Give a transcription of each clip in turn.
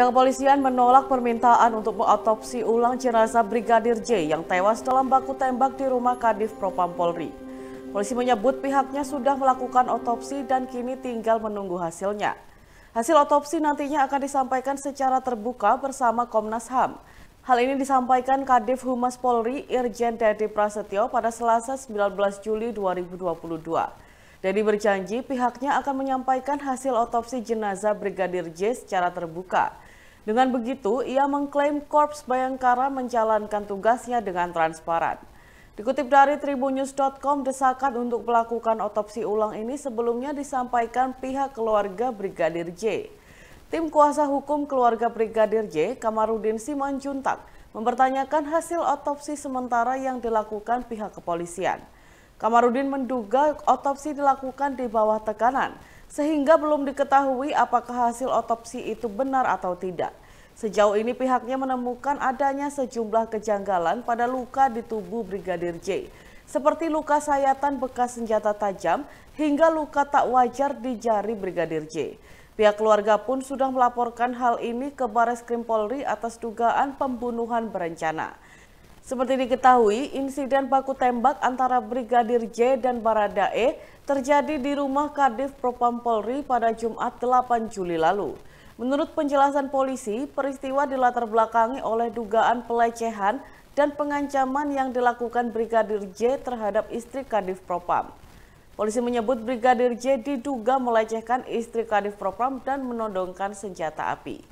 Pihak kepolisian menolak permintaan untuk mengotopsi ulang jenazah Brigadir J yang tewas dalam baku tembak di rumah Kadif Propam Polri. Polisi menyebut pihaknya sudah melakukan otopsi dan kini tinggal menunggu hasilnya. Hasil otopsi nantinya akan disampaikan secara terbuka bersama Komnas HAM. Hal ini disampaikan Kadif Humas Polri Irjen Dedi Prasetyo pada Selasa 19 Juli 2022. Dedi berjanji pihaknya akan menyampaikan hasil otopsi jenazah Brigadir J secara terbuka. Dengan begitu, ia mengklaim Korps Bayangkara menjalankan tugasnya dengan transparan. Dikutip dari tribunews.com, desakan untuk melakukan otopsi ulang ini sebelumnya disampaikan pihak keluarga Brigadir J. Tim kuasa hukum keluarga Brigadir J, Kamarudin Simanjuntak, mempertanyakan hasil otopsi sementara yang dilakukan pihak kepolisian. Kamarudin menduga otopsi dilakukan di bawah tekanan sehingga belum diketahui apakah hasil otopsi itu benar atau tidak. Sejauh ini pihaknya menemukan adanya sejumlah kejanggalan pada luka di tubuh Brigadir J, seperti luka sayatan bekas senjata tajam hingga luka tak wajar di jari Brigadir J. Pihak keluarga pun sudah melaporkan hal ini ke Bares Krim Polri atas dugaan pembunuhan berencana. Seperti diketahui, insiden baku tembak antara Brigadir J dan Baradae terjadi di rumah Kadif Propam Polri pada Jumat 8 Juli lalu. Menurut penjelasan polisi, peristiwa dilatar belakangi oleh dugaan pelecehan dan pengancaman yang dilakukan Brigadir J terhadap istri Kadif Propam. Polisi menyebut Brigadir J diduga melecehkan istri Kadif Propam dan menodongkan senjata api.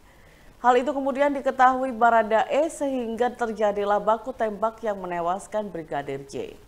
Hal itu kemudian diketahui Baradae sehingga terjadilah baku tembak yang menewaskan Brigadir J.